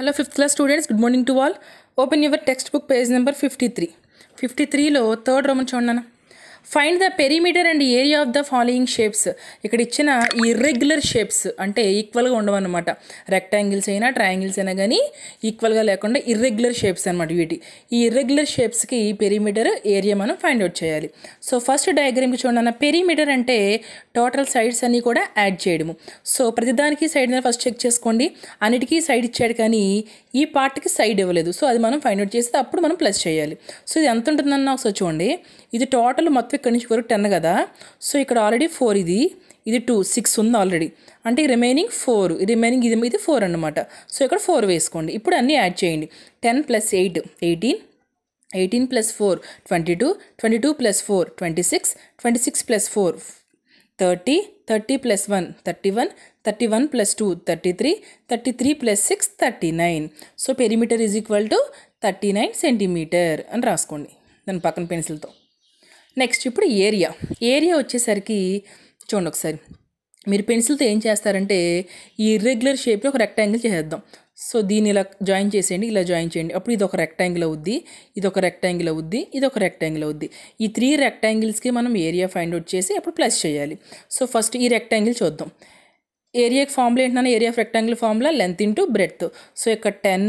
hello fifth class students good morning to all open your text book page number fifty three fifty త్రీలో third roman అన్న find the perimeter and area of the following shapes ఇక్కడ ఇచ్చిన irregular shapes అంటే ఈక్వల్గా ఉండవన్నమాట rectangles అయినా triangles అయినా కానీ ఈక్వల్గా లేకుండా ఇర్రెగ్యులర్ షేప్స్ అనమాట వీటి ఈ ఇర్రెగ్యులర్ షేప్స్కి పెరిమీటర్ ఏరియా మనం ఫైండ్ అవుట్ చేయాలి సో ఫస్ట్ డయాగ్రామ్కి చూడండి పెరిమీటర్ అంటే టోటల్ సైడ్స్ అన్నీ కూడా యాడ్ చేయడము సో ప్రతిదానికి సైడ్ ఫస్ట్ చెక్ చేసుకోండి అన్నిటికీ సైడ్ ఇచ్చాడు కానీ ఈ పార్ట్కి సైడ్ ఇవ్వలేదు సో అది మనం ఫైండ్ అవుట్ చేస్తే అప్పుడు మనం ప్లస్ చేయాలి సో ఇది ఎంత ఉంటుందన్న ఒకసారి చూడండి ఇది టోటల్ మొత్తం మొత్తం ఇక్కడి నుంచి వరకు టెన్ కదా సో ఇక్కడ ఆల్రెడీ ఫోర్ ఇది ఇది టూ సిక్స్ ఉంది ఆల్రెడీ అంటే రిమైనింగ్ ఫోర్ రిమైనింగ్ ఇది ఇది ఫోర్ అనమాట సో ఇక్కడ ఫోర్ వేసుకోండి ఇప్పుడు అన్నీ యాడ్ చేయండి ten plus eight eighteen eighteen plus four twenty two twenty two plus four twenty six twenty six plus four thirty thirty plus one thirty one thirty one plus two thirty three thirty three plus six thirty nine so perimeter is equal to thirty nine centimetre అని రాసుకోండి దాని పక్కన పెన్సిల్తో next ఇప్పుడు area area వచ్చేసరికి చూడండి ఒకసారి మీరు పెన్సిల్తో ఏం చేస్తారంటే ఈ ఇర్రెగ్యులర్ షేప్లో ఒక రెక్టాంగిల్ చేసేద్దాం సో దీన్ని ఇలా జాయిన్ చేసేయండి ఇలా జాయిన్ చేయండి అప్పుడు ఇది ఒక రెక్టాంగిల్ అవుద్ది ఇది ఒక రెక్టాంగిల్ అవుద్ది ఇది ఒక రెక్టాంగిల్ అవుద్ది ఈ త్రీ రెక్టాంగిల్స్కి మనం ఏరియా ఫైండ్ అవుట్ చేసి అప్పుడు ప్లస్ చేయాలి సో ఫస్ట్ ఈ రెక్టాంగిల్ చూద్దాం ఏరియాకి ఫార్ములా ఏంటన్నా area of rectangle formula length into breadth so ఇక్కడ టెన్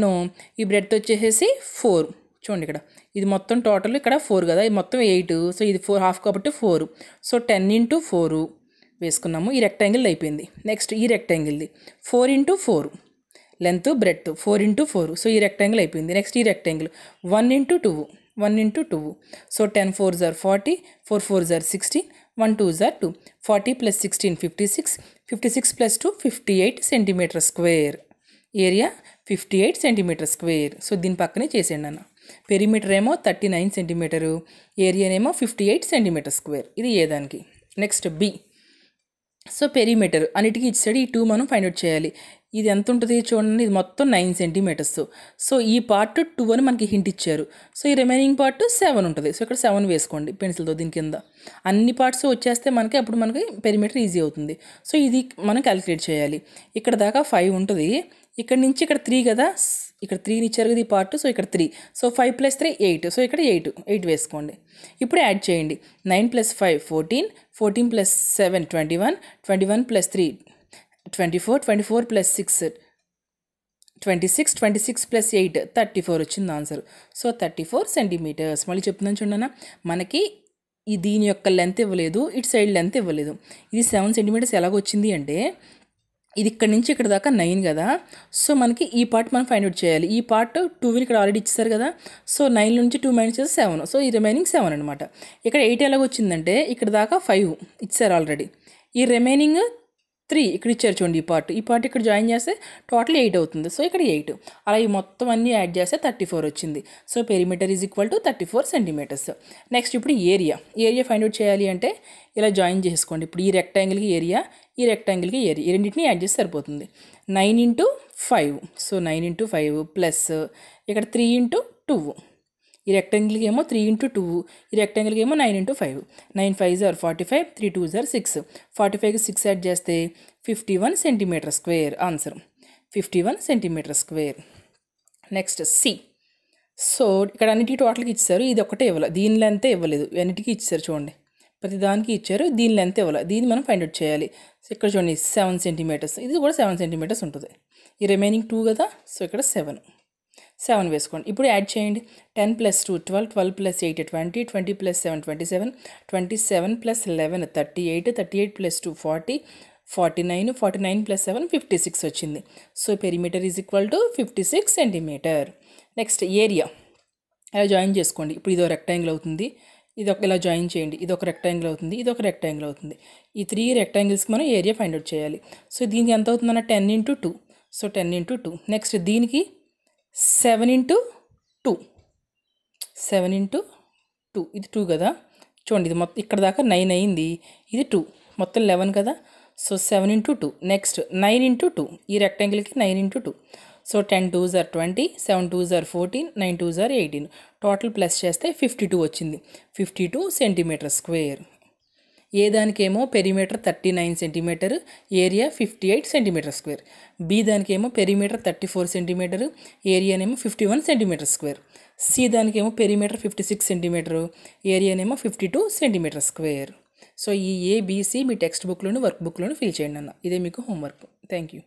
ఈ బ్రెడ్త్ వచ్చేసేసి ఫోర్ చూడండి ఇక్కడ ఇది మొత్తం టోటల్ ఇక్కడ ఫోర్ కదా ఇది మొత్తం ఎయిట్ సో ఇది ఫోర్ హాఫ్ కాబట్టి four so ten into four వేసుకున్నాము ఈ రెక్టాంగిల్ అయిపోయింది నెక్స్ట్ ఈ రెక్టాంగిల్ది four into four length breadth four into four so ఈ రెక్టాంగిల్ అయిపోయింది నెక్స్ట్ ఈ rectangle one into two one into two so ten four జార్ ఫార్టీ ఫోర్ ఫోర్ జార్ సిక్స్టీన్ వన్ టూ జార్ two forty plus sixteen fifty six fifty six plus two fifty eight centimetre square area fifty eight centimetre square so దీని పక్కనే చేసేయండి అన్న perimeter ఏమో thirty nine centimetre ఏరియానేమో fifty eight centimetre square ఇది ఏదానికి next B so perimeter అన్నిటికీ ఇచ్చాడు ఈ టూ మనం ఫైండ్ అవుట్ చేయాలి ఇది ఎంత ఉంటుంది చూడండి ఇది మొత్తం నైన్ సెంటీమీటర్స్ సో ఈ పార్ట్ టూ అని మనకి హింట్ ఇచ్చారు సో ఈ రిమైనింగ్ పార్ట్ సెవెన్ ఉంటుంది సో ఇక్కడ సెవెన్ వేసుకోండి పెన్సిల్తో దీని కింద అన్ని పార్ట్స్ వచ్చేస్తే మనకి అప్పుడు మనకి పెరిమీటర్ ఈజీ అవుతుంది సో ఇది మనం క్యాలిక్యులేట్ చేయాలి ఇక్కడ దాకా ఫైవ్ ఉంటుంది ఇక్కడ నుంచి ఇక్కడ త్రీ కదా ఇక్కడ త్రీని ఇచ్చారు కదా ఈ పార్ట్ సో ఇక్కడ three so five plus three eight so ఇక్కడ ఎయిట్ ఎయిట్ వేసుకోండి ఇప్పుడు యాడ్ చేయండి nine plus five fourteen fourteen plus seven twenty one twenty one plus three twenty four twenty four plus six twenty six twenty six plus eight thirty four వచ్చింది answer so thirty four centimetres మళ్ళీ చెప్తున్నాను చూడన్నా మనకి ఈ దీని యొక్క length ఇవ్వలేదు ఇటు సైడ్ లెంత్ ఇవ్వలేదు ఇది సెవెన్ సెంటీమీటర్స్ ఎలాగొచ్చింది అంటే ఇది ఇక్కడ నుంచి ఇక్కడ దాకా నైన్ కదా సో మనకి ఈ పార్ట్ మనం ఫైండ్ అవుట్ చేయాలి ఈ పార్ట్ టూ ఇక్కడ ఆల్రెడీ ఇచ్చేసారు కదా సో నైన్ నుంచి టూ మైనస్ చేస్తే సెవెన్ సో ఈ రిమైనింగ్ సెవెన్ అనమాట ఇక్కడ ఎయిట్ ఎలాగ వచ్చిందంటే ఇక్కడ దాకా ఫైవ్ ఇచ్చారు ఆల్రెడీ ఈ రిమైనింగ్ త్రీ ఇక్కడ ఇచ్చారు చూడండి ఈ పార్ట్ ఈ పార్ట్ ఇక్కడ జాయిన్ చేస్తే టోటల్ ఎయిట్ అవుతుంది సో ఇక్కడ ఎయిట్ అలా ఈ మొత్తం అన్ని యాడ్ చేస్తే థర్టీ ఫోర్ వచ్చింది so perimeter is equal to thirty four centimetres next ఇప్పుడు ఏరియా ఏరియా ఫైండ్ అవుట్ చేయాలి అంటే ఇలా జాయిన్ చేసుకోండి ఇప్పుడు ఈ రెక్టాంగిల్కి ఏరియా ఈ రెక్టాంగిల్కి ఏరి ఈ రెండింటిని యాడ్ చేస్తే సరిపోతుంది nine into five so nine into five plus ఇక్కడ త్రీ ఇంటూ టూ ఈ రెక్టాంగిల్కి ఏమో త్రీ ఇంటూ టూ ఈ రెక్టాంగిల్కి ఏమో nine into five nine five జార్ ఫార్టీ ఫైవ్ త్రీ టూ జార్ సిక్స్ ఫార్టీ ఫైవ్కి సిక్స్ యాడ్ చేస్తే fifty one centimetre square answer fifty one centimetre square next C so ఇక్కడ అన్నిటికీ టోటల్కి ఇచ్చారు ఇది ఒకటే ఇవ్వలేదు దీనిలో అంతే ఇవ్వలేదు అన్నిటికీ ఇచ్చారు చూడండి ప్రతిదానికి ఇచ్చారు దీని లెంత్ ఇవ్వాలి దీన్ని మనం ఫైండ్ అవుట్ చేయాలి సో ఇక్కడ చూడండి సెవెన్ సెంటీమీటర్స్ ఇది కూడా సెవెన్ సెంటీమీటర్స్ ఉంటుంది ఈ రిమైనింగ్ టూ కదా సో ఇక్కడ సెవెన్ సెవెన్ వేసుకోండి ఇప్పుడు యాడ్ చేయండి ten plus two twelve twelve plus eight twenty twenty plus seven twenty seven twenty seven plus eleven thirty eight thirty eight plus two forty forty nine forty nine plus seven fifty six వచ్చింది so perimeter is equal to fifty six centimetre next area అలా join చేసుకోండి ఇప్పుడు ఇదో rectangle అవుతుంది ఇది ఒక ఇలా join చేయండి ఇది ఒక రెక్టాంగిల్ అవుతుంది ఇది ఒక రెక్టాంగిల్ అవుతుంది ఈ త్రీ రెక్టాంగిల్స్కి మనం ఏరియా ఫైండ్ అవుట్ చేయాలి సో దీనికి ఎంత అవుతుందన్న ten into two so ten into two next దీనికి seven into two seven into two ఇది టూ కదా చూడండి ఇది మొత్తం ఇక్కడ దాకా నైన్ అయింది ఇది టూ మొత్తం లెవెన్ కదా so seven into two next nine into two ఈ రెక్టాంగిల్కి nine into two so ten twos are twenty seven twos are fourteen nine twos are eighteen total plus చేస్తే ఫిఫ్టీ టూ వచ్చింది fifty two centimetre square A దానికేమో perimeter thirty nine centimetre area fifty eight centimetre square B దానికేమో perimeter thirty four centimetre ఏరియానేమో fifty one centimetre square C దానికేమో perimeter fifty six centimetre ఏరియానేమో fifty two centimetre square so ఈ ABC మీ text బుక్లోను work బుక్లోను fill చేయండి అన్న ఇదే మీకు హోంవర్క్ థ్యాంక్ యూ